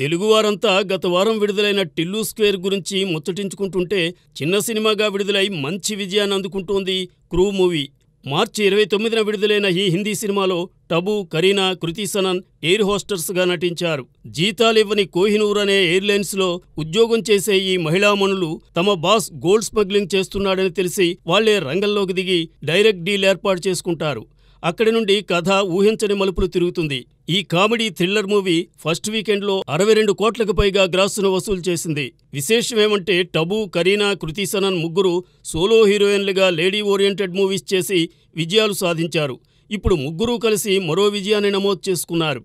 తెలుగువారంతా గత వారం విడుదలైన టిల్లు స్క్వేర్ గురించి ముచ్చటించుకుంటుంటే చిన్న సినిమాగా విడుదలై మంచి విజయాన్ని అందుకుంటోంది క్రూ మూవీ మార్చి ఇరవై తొమ్మిదిన విడుదలైన ఈ హిందీ సినిమాలో టబు కరీనా కృతి సనన్ ఎయిర్ హోస్టర్స్గా నటించారు జీతాలివ్వని కోహినూర్ అనే ఎయిర్లైన్స్లో ఉద్యోగం చేసే ఈ మహిళామణులు తమ బాస్ గోల్డ్ స్మగ్లింగ్ చేస్తున్నాడని తెలిసి వాళ్లే రంగంలోకి దిగి డైరెక్ట్ డీల్ ఏర్పాటు చేసుకుంటారు అక్కడి నుండి కథ ఊహించని మలుపులు తిరుగుతుంది ఈ కామెడీ థ్రిల్లర్ మూవీ ఫస్ట్ వీకెండ్లో అరవై రెండు కోట్లకు పైగా గ్రాసును వసూలు చేసింది విశేషమేమంటే టబు కరీనా కృతిసనన్ ముగ్గురు సోలో హీరోయిన్లుగా లేడీ ఓరియంటెడ్ మూవీస్ చేసి విజయాలు సాధించారు ఇప్పుడు ముగ్గురూ కలిసి మరో విజయాన్ని నమోదు చేసుకున్నారు